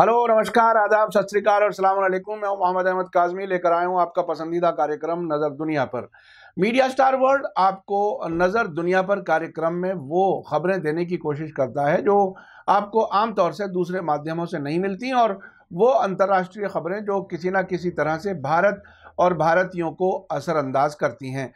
hello नमस्कार आदाब सत श्रीकाल और सलाम मैं मोहम्मद अहमद काजमी लेकर आया हूँ आपका पसंदीदा कार्यक्रम नज़र दुनिया पर मीडिया स्टार वर्ल्ड आपको नज़र दुनिया पर कार्यक्रम में वो खबरें देने की कोशिश करता है जो आपको आम तौर से दूसरे माध्यमों से नहीं मिलती और वो अंतर्राष्ट्रीय खबरें जो किसी ना किसी तरह से भारत और भारतीयों को असरअंदाज करती हैं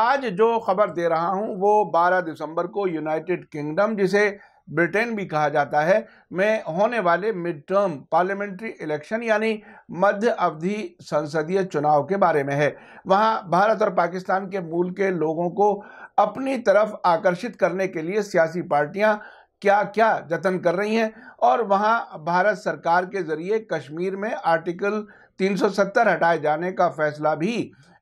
आज जो खबर दे रहा हूँ वो बारह दिसंबर को यूनाइटेड किंगडम जिसे ब्रिटेन भी कहा जाता है में होने वाले मिड टर्म पार्लियामेंट्री इलेक्शन यानी मध्य अवधि संसदीय चुनाव के बारे में है वहाँ भारत और पाकिस्तान के मूल के लोगों को अपनी तरफ आकर्षित करने के लिए सियासी पार्टियाँ क्या क्या जतन कर रही हैं और वहाँ भारत सरकार के जरिए कश्मीर में आर्टिकल 370 हटाए जाने का फैसला भी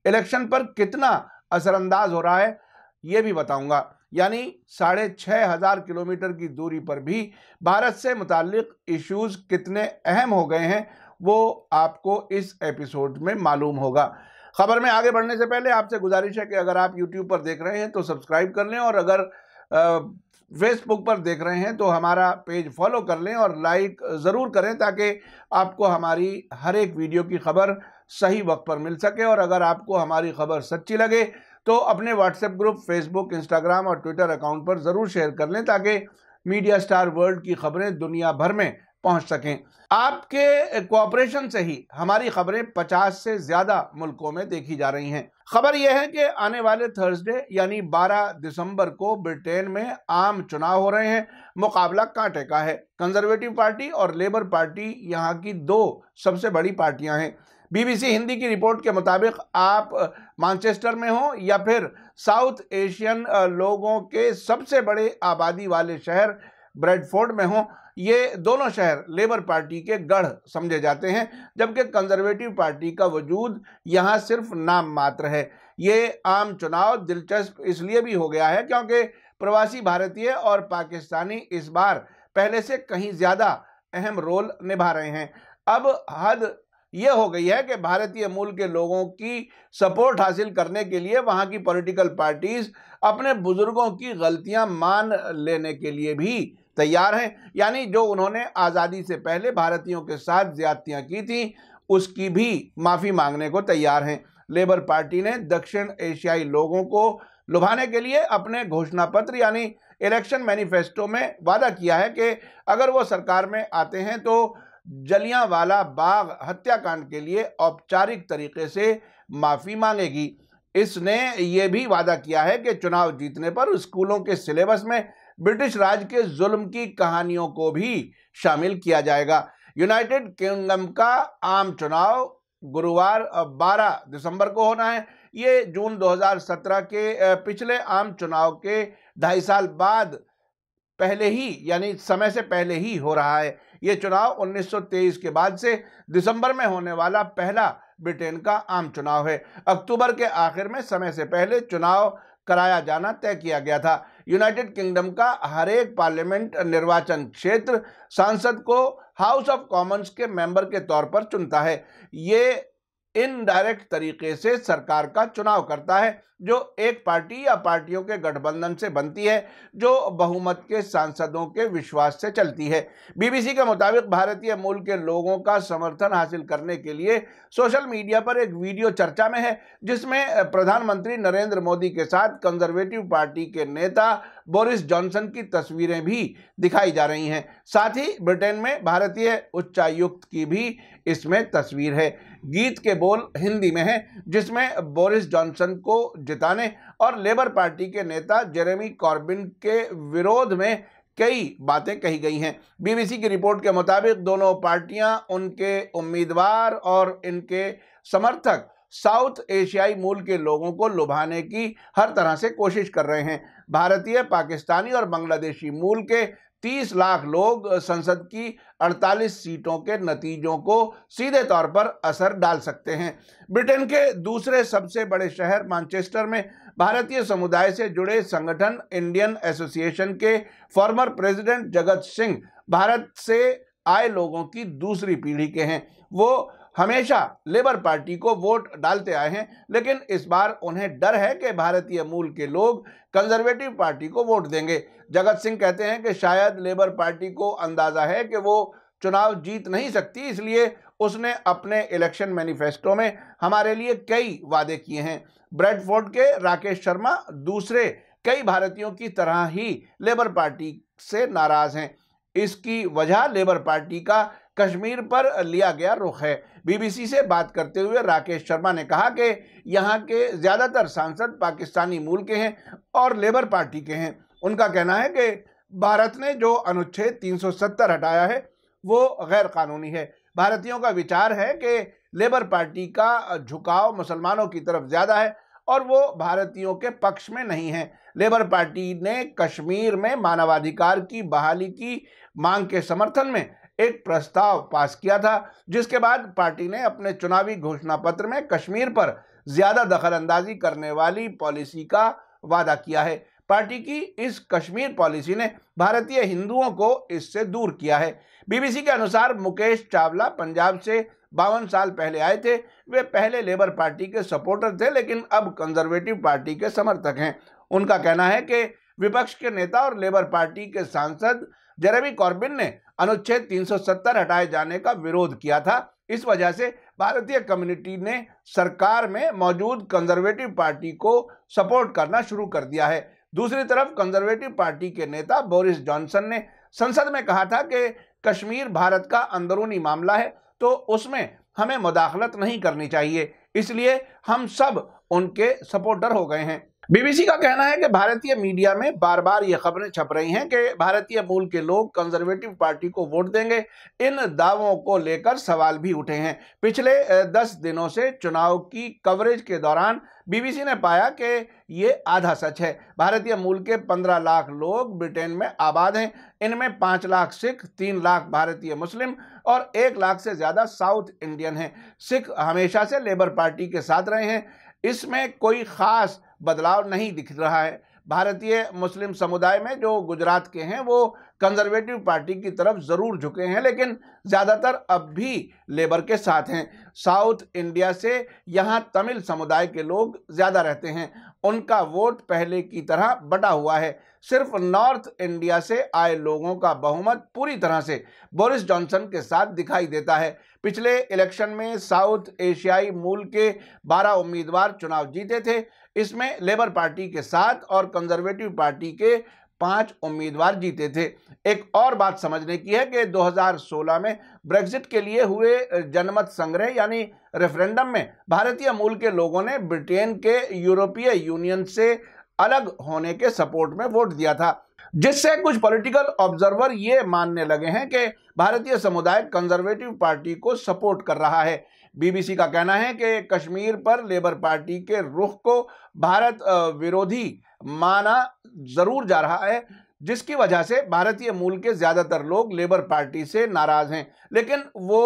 इलेक्शन पर कितना असरअंदाज हो रहा है ये भी बताऊंगा यानी साढ़े छः हज़ार किलोमीटर की दूरी पर भी भारत से मुतक इश्यूज़ कितने अहम हो गए हैं वो आपको इस एपिसोड में मालूम होगा खबर में आगे बढ़ने से पहले आपसे गुजारिश है कि अगर आप यूट्यूब पर देख रहे हैं तो सब्सक्राइब कर लें और अगर फेसबुक पर देख रहे हैं तो हमारा पेज फॉलो कर लें और लाइक ज़रूर करें ताकि आपको हमारी हर एक वीडियो की खबर सही वक्त पर मिल सके और अगर आपको हमारी खबर सच्ची लगे तो अपने व्हाट्सएप ग्रुप फेसबुक इंस्टाग्राम और ट्विटर अकाउंट पर ज़रूर शेयर कर लें ताकि मीडिया स्टार वर्ल्ड की खबरें दुनिया भर में पहुंच सकें आपके कोऑपरेशन से ही हमारी खबरें 50 से ज़्यादा मुल्कों में देखी जा रही हैं खबर यह है कि आने वाले थर्सडे यानी 12 दिसंबर को ब्रिटेन में आम चुनाव हो रहे हैं मुकाबला कांटे का है कंजर्वेटिव पार्टी और लेबर पार्टी यहाँ की दो सबसे बड़ी पार्टियां हैं बीबीसी हिंदी की रिपोर्ट के मुताबिक आप मानचेस्टर में हो या फिर साउथ एशियन लोगों के सबसे बड़े आबादी वाले शहर ब्रेडफोर्ड में हो ये दोनों शहर लेबर पार्टी के गढ़ समझे जाते हैं जबकि कंजर्वेटिव पार्टी का वजूद यहाँ सिर्फ नाम मात्र है ये आम चुनाव दिलचस्प इसलिए भी हो गया है क्योंकि प्रवासी भारतीय और पाकिस्तानी इस बार पहले से कहीं ज़्यादा अहम रोल निभा रहे हैं अब हद ये हो गई है कि भारतीय मूल के लोगों की सपोर्ट हासिल करने के लिए वहाँ की पॉलिटिकल पार्टीज अपने बुजुर्गों की गलतियाँ मान लेने के लिए भी तैयार हैं यानी जो उन्होंने आज़ादी से पहले भारतीयों के साथ ज्यादतियाँ की थी उसकी भी माफ़ी मांगने को तैयार हैं लेबर पार्टी ने दक्षिण एशियाई लोगों को लुभाने के लिए अपने घोषणा पत्र यानी इलेक्शन मैनिफेस्टो में वादा किया है कि अगर वो सरकार में आते हैं तो जलियांवाला बाग हत्याकांड के लिए औपचारिक तरीके से माफ़ी मांगेगी इसने ये भी वादा किया है कि चुनाव जीतने पर स्कूलों के सिलेबस में ब्रिटिश राज के जुल्म की कहानियों को भी शामिल किया जाएगा यूनाइटेड किंगडम का आम चुनाव गुरुवार 12 दिसंबर को होना है ये जून 2017 के पिछले आम चुनाव के ढाई साल बाद पहले ही यानी समय से पहले ही हो रहा है ये चुनाव 1923 के बाद से दिसंबर में होने वाला पहला ब्रिटेन का आम चुनाव है अक्टूबर के आखिर में समय से पहले चुनाव कराया जाना तय किया गया था यूनाइटेड किंगडम का हर एक पार्लियामेंट निर्वाचन क्षेत्र सांसद को हाउस ऑफ कॉमन्स के मेंबर के तौर पर चुनता है ये इनडायरेक्ट तरीके से सरकार का चुनाव करता है जो एक पार्टी या पार्टियों के गठबंधन से बनती है जो बहुमत के सांसदों के विश्वास से चलती है बीबीसी के मुताबिक भारतीय मूल के लोगों का समर्थन हासिल करने के लिए सोशल मीडिया पर एक वीडियो चर्चा में है जिसमें प्रधानमंत्री नरेंद्र मोदी के साथ कंजर्वेटिव पार्टी के नेता बोरिस जॉनसन की तस्वीरें भी दिखाई जा रही हैं साथ ही ब्रिटेन में भारतीय उच्चायुक्त की भी इसमें तस्वीर है गीत के बोल हिंदी में हैं जिसमें बोरिस जॉनसन को जिताने और लेबर पार्टी के नेता जेरेमी कॉर्बिन के विरोध में कई बातें कही गई हैं बीबीसी की रिपोर्ट के मुताबिक दोनों पार्टियां उनके उम्मीदवार और इनके समर्थक साउथ एशियाई मूल के लोगों को लुभाने की हर तरह से कोशिश कर रहे हैं भारतीय पाकिस्तानी और बांग्लादेशी मूल के तीस लाख लोग संसद की 48 सीटों के नतीजों को सीधे तौर पर असर डाल सकते हैं ब्रिटेन के दूसरे सबसे बड़े शहर मानचेस्टर में भारतीय समुदाय से जुड़े संगठन इंडियन एसोसिएशन के फॉर्मर प्रेसिडेंट जगत सिंह भारत से आए लोगों की दूसरी पीढ़ी के हैं वो हमेशा लेबर पार्टी को वोट डालते आए हैं लेकिन इस बार उन्हें डर है कि भारतीय मूल के लोग कंजर्वेटिव पार्टी को वोट देंगे जगत सिंह कहते हैं कि शायद लेबर पार्टी को अंदाज़ा है कि वो चुनाव जीत नहीं सकती इसलिए उसने अपने इलेक्शन मैनिफेस्टो में हमारे लिए कई वादे किए हैं ब्रेडफोर्ड के राकेश शर्मा दूसरे कई भारतीयों की तरह ही लेबर पार्टी से नाराज़ हैं इसकी वजह लेबर पार्टी का कश्मीर पर लिया गया रुख है बीबीसी से बात करते हुए राकेश शर्मा ने कहा कि यहाँ के ज़्यादातर सांसद पाकिस्तानी मूल के हैं और लेबर पार्टी के हैं उनका कहना है कि भारत ने जो अनुच्छेद 370 हटाया है वो गैर कानूनी है भारतीयों का विचार है कि लेबर पार्टी का झुकाव मुसलमानों की तरफ ज़्यादा है और वो भारतीयों के पक्ष में नहीं है लेबर पार्टी ने कश्मीर में मानवाधिकार की बहाली की मांग के समर्थन में एक प्रस्ताव पास किया था जिसके बाद पार्टी ने अपने चुनावी घोषणा पत्र में कश्मीर पर ज़्यादा दखलंदाजी करने वाली पॉलिसी का वादा किया है पार्टी की इस कश्मीर पॉलिसी ने भारतीय हिंदुओं को इससे दूर किया है बीबीसी के अनुसार मुकेश चावला पंजाब से बावन साल पहले आए थे वे पहले लेबर पार्टी के सपोर्टर थे लेकिन अब कंजर्वेटिव पार्टी के समर्थक हैं उनका कहना है कि विपक्ष के नेता और लेबर पार्टी के सांसद जेरेवी कॉर्बिन ने अनुच्छेद 370 हटाए जाने का विरोध किया था इस वजह से भारतीय कम्युनिटी ने सरकार में मौजूद कंजर्वेटिव पार्टी को सपोर्ट करना शुरू कर दिया है दूसरी तरफ कंजर्वेटिव पार्टी के नेता बोरिस जॉनसन ने संसद में कहा था कि कश्मीर भारत का अंदरूनी मामला है तो उसमें हमें मुदाखलत नहीं करनी चाहिए इसलिए हम सब उनके सपोर्टर हो गए हैं बीबीसी का कहना है कि भारतीय मीडिया में बार बार ये खबरें छप रही हैं कि भारतीय मूल के लोग कंजर्वेटिव पार्टी को वोट देंगे इन दावों को लेकर सवाल भी उठे हैं पिछले दस दिनों से चुनाव की कवरेज के दौरान बीबीसी ने पाया कि ये आधा सच है भारतीय मूल के 15 लाख लोग ब्रिटेन में आबाद हैं इनमें 5 लाख सिख 3 लाख भारतीय मुस्लिम और 1 लाख से ज़्यादा साउथ इंडियन हैं सिख हमेशा से लेबर पार्टी के साथ रहे हैं इसमें कोई ख़ास बदलाव नहीं दिख रहा है भारतीय मुस्लिम समुदाय में जो गुजरात के हैं वो कंजर्वेटिव पार्टी की तरफ ज़रूर झुके हैं लेकिन ज़्यादातर अब भी लेबर के साथ हैं साउथ इंडिया से यहाँ तमिल समुदाय के लोग ज़्यादा रहते हैं उनका वोट पहले की तरह बटा हुआ है सिर्फ नॉर्थ इंडिया से आए लोगों का बहुमत पूरी तरह से बोरिस जॉनसन के साथ दिखाई देता है पिछले इलेक्शन में साउथ एशियाई मूल के 12 उम्मीदवार चुनाव जीते थे इसमें लेबर पार्टी के सात और कंजर्वेटिव पार्टी के पांच उम्मीदवार जीते थे एक और बात समझने की है कि 2016 में ब्रेग्जिट के लिए हुए जनमत संग्रह यानी रेफरेंडम में भारतीय मूल के लोगों ने ब्रिटेन के यूरोपीय यूनियन से अलग होने के सपोर्ट में वोट दिया था जिससे कुछ पॉलिटिकल ऑब्जर्वर ये मानने लगे हैं कि भारतीय समुदाय कंजर्वेटिव पार्टी को सपोर्ट कर रहा है बीबीसी का कहना है कि कश्मीर पर लेबर पार्टी के रुख को भारत विरोधी माना जरूर जा रहा है जिसकी वजह से भारतीय मूल के ज़्यादातर लोग लेबर पार्टी से नाराज़ हैं लेकिन वो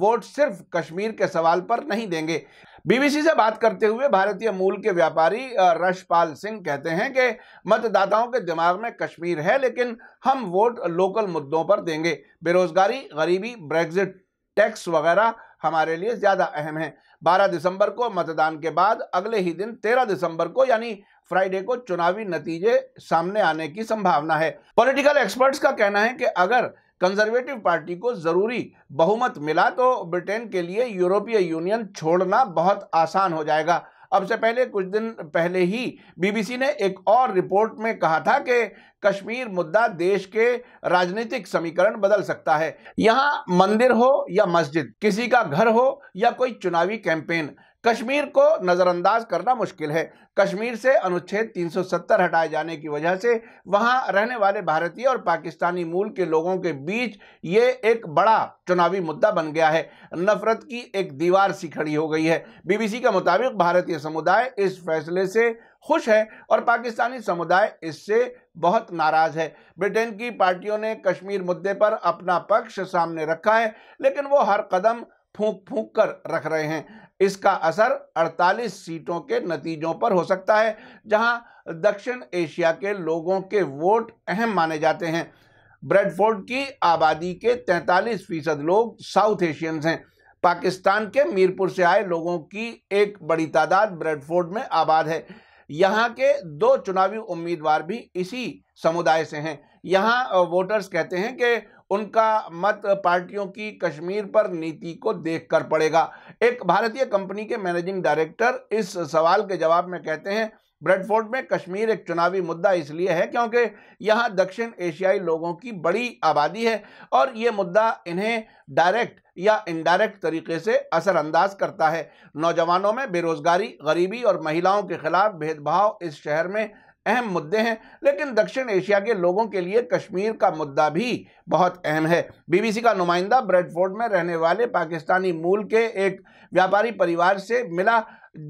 वोट सिर्फ कश्मीर के सवाल पर नहीं देंगे बीबीसी से बात करते हुए भारतीय मूल के व्यापारी रशपाल सिंह कहते हैं कि मतदाताओं के दिमाग में कश्मीर है लेकिन हम वोट लोकल मुद्दों पर देंगे बेरोजगारी गरीबी ब्रेग्जिट टैक्स वगैरह हमारे लिए ज़्यादा अहम है 12 दिसंबर को मतदान के बाद अगले ही दिन 13 दिसंबर को यानी फ्राइडे को चुनावी नतीजे सामने आने की संभावना है पॉलिटिकल एक्सपर्ट्स का कहना है कि अगर कंजर्वेटिव पार्टी को ज़रूरी बहुमत मिला तो ब्रिटेन के लिए यूरोपीय यूनियन छोड़ना बहुत आसान हो जाएगा अब से पहले कुछ दिन पहले ही बीबीसी ने एक और रिपोर्ट में कहा था कि कश्मीर मुद्दा देश के राजनीतिक समीकरण बदल सकता है यहाँ मंदिर हो या मस्जिद किसी का घर हो या कोई चुनावी कैंपेन कश्मीर को नज़रअंदाज करना मुश्किल है कश्मीर से अनुच्छेद 370 हटाए जाने की वजह से वहां रहने वाले भारतीय और पाकिस्तानी मूल के लोगों के बीच ये एक बड़ा चुनावी मुद्दा बन गया है नफरत की एक दीवार सी खड़ी हो गई है बीबीसी के मुताबिक भारतीय समुदाय इस फैसले से खुश है और पाकिस्तानी समुदाय इससे बहुत नाराज है ब्रिटेन की पार्टियों ने कश्मीर मुद्दे पर अपना पक्ष सामने रखा है लेकिन वो हर कदम फूक फूक कर रख रहे हैं इसका असर 48 सीटों के नतीजों पर हो सकता है जहां दक्षिण एशिया के लोगों के वोट अहम माने जाते हैं ब्रेडफोर्ड की आबादी के 43 फीसद लोग साउथ एशियंस हैं पाकिस्तान के मीरपुर से आए लोगों की एक बड़ी तादाद ब्रेडफोर्ड में आबाद है यहाँ के दो चुनावी उम्मीदवार भी इसी समुदाय से हैं यहाँ वोटर्स कहते हैं कि उनका मत पार्टियों की कश्मीर पर नीति को देखकर पड़ेगा एक भारतीय कंपनी के मैनेजिंग डायरेक्टर इस सवाल के जवाब में कहते हैं ब्रेडफोर्ड में कश्मीर एक चुनावी मुद्दा इसलिए है क्योंकि यहाँ दक्षिण एशियाई लोगों की बड़ी आबादी है और ये मुद्दा इन्हें डायरेक्ट या इनडायरेक्ट तरीके से असरअंदाज करता है नौजवानों में बेरोजगारी गरीबी और महिलाओं के खिलाफ भेदभाव इस शहर में अहम मुद्दे हैं लेकिन दक्षिण एशिया के लोगों के लिए कश्मीर का मुद्दा भी बहुत अहम है बीबीसी का नुमाइंदा ब्रेडफोर्ड में रहने वाले पाकिस्तानी मूल के एक व्यापारी परिवार से मिला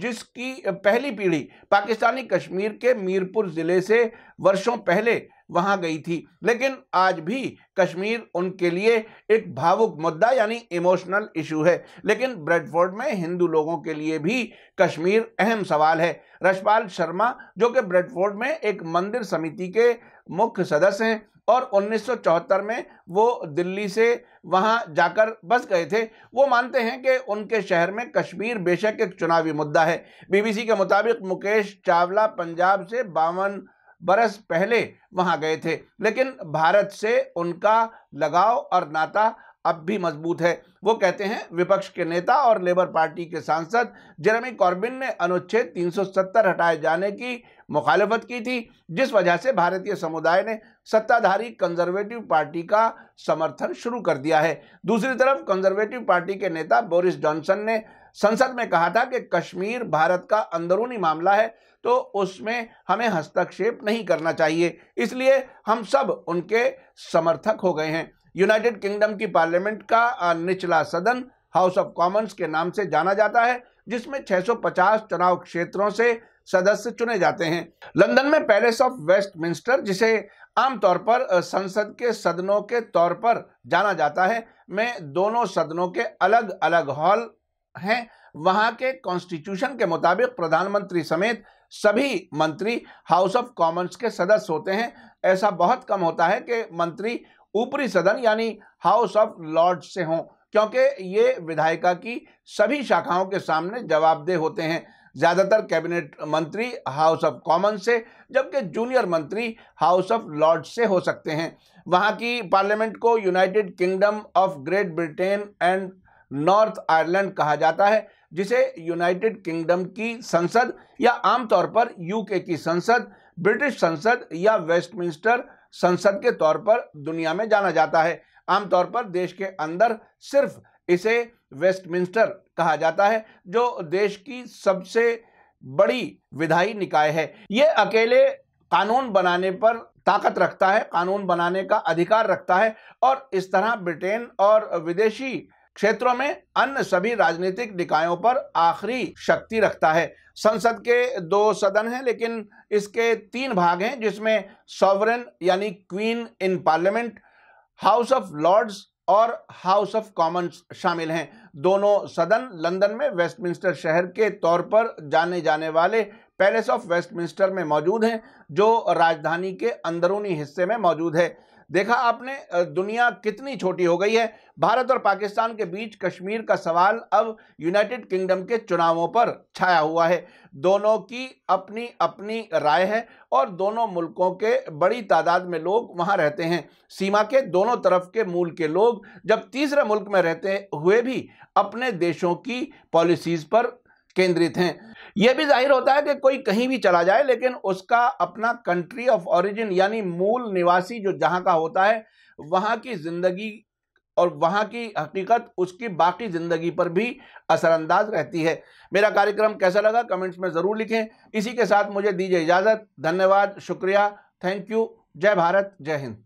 जिसकी पहली पीढ़ी पाकिस्तानी कश्मीर के मीरपुर ज़िले से वर्षों पहले वहां गई थी लेकिन आज भी कश्मीर उनके लिए एक भावुक मुद्दा यानी इमोशनल इशू है लेकिन ब्रेडफोर्ड में हिंदू लोगों के लिए भी कश्मीर अहम सवाल है रशपाल शर्मा जो कि ब्रेडफोर्ड में एक मंदिर समिति के मुख्य सदस्य हैं और 1974 में वो दिल्ली से वहाँ जाकर बस गए थे वो मानते हैं कि उनके शहर में कश्मीर बेशक एक चुनावी मुद्दा है बीबीसी के मुताबिक मुकेश चावला पंजाब से बावन बरस पहले वहाँ गए थे लेकिन भारत से उनका लगाव और नाता अब भी मजबूत है वो कहते हैं विपक्ष के नेता और लेबर पार्टी के सांसद जेरेमी कॉर्बिन ने अनुच्छेद 370 हटाए जाने की मुखालफत की थी जिस वजह से भारतीय समुदाय ने सत्ताधारी कंजर्वेटिव पार्टी का समर्थन शुरू कर दिया है दूसरी तरफ कंजर्वेटिव पार्टी के नेता बोरिस जॉनसन ने संसद में कहा था कि कश्मीर भारत का अंदरूनी मामला है तो उसमें हमें हस्तक्षेप नहीं करना चाहिए इसलिए हम सब उनके समर्थक हो गए हैं यूनाइटेड किंगडम की पार्लियामेंट का निचला सदन हाउस ऑफ कॉमन्स के नाम से जाना जाता है जिसमें 650 चुनाव क्षेत्रों से सदस्य चुने जाते हैं लंदन में पैलेस ऑफ वेस्टमिंस्टर जिसे आमतौर पर संसद के सदनों के तौर पर जाना जाता है में दोनों सदनों के अलग अलग हॉल हैं वहां के कॉन्स्टिट्यूशन के मुताबिक प्रधानमंत्री समेत सभी मंत्री हाउस ऑफ कॉमन्स के सदस्य होते हैं ऐसा बहुत कम होता है कि मंत्री ऊपरी सदन यानी हाउस ऑफ लॉर्ड्स से हों क्योंकि ये विधायिका की सभी शाखाओं के सामने जवाबदेह होते हैं ज़्यादातर कैबिनेट मंत्री हाउस ऑफ कॉमन से जबकि जूनियर मंत्री हाउस ऑफ लॉर्ड्स से हो सकते हैं वहाँ की पार्लियामेंट को United Kingdom of Great Britain and North Ireland कहा जाता है जिसे यूनाइटेड किंगडम की संसद या आमतौर पर यूके की संसद ब्रिटिश संसद या वेस्टमिंस्टर संसद के तौर पर दुनिया में जाना जाता है आमतौर पर देश के अंदर सिर्फ इसे वेस्टमिंस्टर कहा जाता है जो देश की सबसे बड़ी विधायी निकाय है ये अकेले कानून बनाने पर ताकत रखता है कानून बनाने का अधिकार रखता है और इस तरह ब्रिटेन और विदेशी क्षेत्रों में अन्य सभी राजनीतिक निकायों पर आखिरी शक्ति रखता है संसद के दो सदन हैं लेकिन इसके तीन भाग हैं जिसमें सॉवरन यानी queen in parliament House of Lords और हाउस ऑफ कॉमन्स शामिल हैं दोनों सदन लंदन में वेस्टमिंस्टर शहर के तौर पर जाने जाने वाले पैलेस ऑफ वेस्टमिंस्टर में मौजूद हैं जो राजधानी के अंदरूनी हिस्से में मौजूद है देखा आपने दुनिया कितनी छोटी हो गई है भारत और पाकिस्तान के बीच कश्मीर का सवाल अब यूनाइटेड किंगडम के चुनावों पर छाया हुआ है दोनों की अपनी अपनी राय है और दोनों मुल्कों के बड़ी तादाद में लोग वहाँ रहते हैं सीमा के दोनों तरफ के मूल के लोग जब तीसरे मुल्क में रहते हुए भी अपने देशों की पॉलिसीज़ पर केंद्रित हैं यह भी जाहिर होता है कि कोई कहीं भी चला जाए लेकिन उसका अपना कंट्री ऑफ ऑरिजिन यानी मूल निवासी जो जहाँ का होता है वहाँ की ज़िंदगी और वहाँ की हकीकत उसकी बाकी ज़िंदगी पर भी असरानंदाज रहती है मेरा कार्यक्रम कैसा लगा कमेंट्स में ज़रूर लिखें इसी के साथ मुझे दीजिए इजाज़त धन्यवाद शुक्रिया थैंक यू जय भारत जय हिंद